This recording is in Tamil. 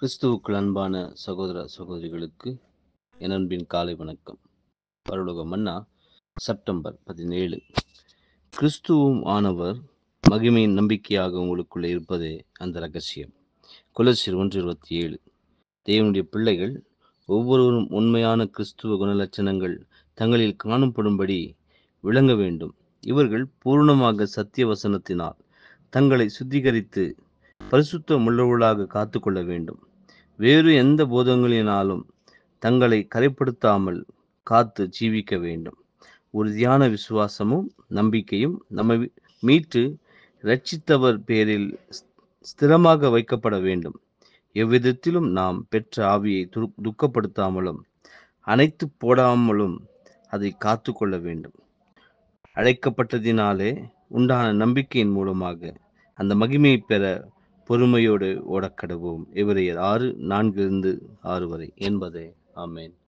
கிறிஸ்துவுக்குள் அன்பான சகோதர சகோதரிகளுக்கு என் அன்பின் காலை வணக்கம் பரலோக மன்னா செப்டம்பர் பதினேழு கிறிஸ்துவும் ஆனவர் மகிமையின் நம்பிக்கையாக உங்களுக்குள்ளே இருப்பதே அந்த ரகசியம் குலசிர் ஒன்று இருபத்தி ஏழு தேவனுடைய பிள்ளைகள் ஒவ்வொருவரும் உண்மையான கிறிஸ்துவ குணலட்சணங்கள் தங்களில் காணப்படும்படி விளங்க வேண்டும் இவர்கள் பூர்ணமாக சத்திய வசனத்தினால் தங்களை சுத்திகரித்து பரிசுத்தம் உள்ளவர்களாக காத்து கொள்ள வேண்டும் வேறு எந்த போதங்களினாலும் தங்களை கரைப்படுத்தாமல் காத்து ஜீவிக்க வேண்டும் ஒரு தியான விசுவாசமும் நம்பிக்கையும் நம்மை மீட்டு ரட்சித்தவர் பேரில் ஸ்திரமாக வைக்கப்பட வேண்டும் எவ்விதத்திலும் நாம் பெற்ற ஆவியை துக்கப்படுத்தாமலும் அனைத்து போடாமலும் அதை காத்து கொள்ள வேண்டும் அழைக்கப்பட்டதினாலே உண்டான நம்பிக்கையின் மூலமாக அந்த மகிமையை பெற பொறுமையோடு ஓடக்கடவோம் எவரையர் ஆறு நான்கிலிருந்து ஆறு வரை என்பதே ஆமேன்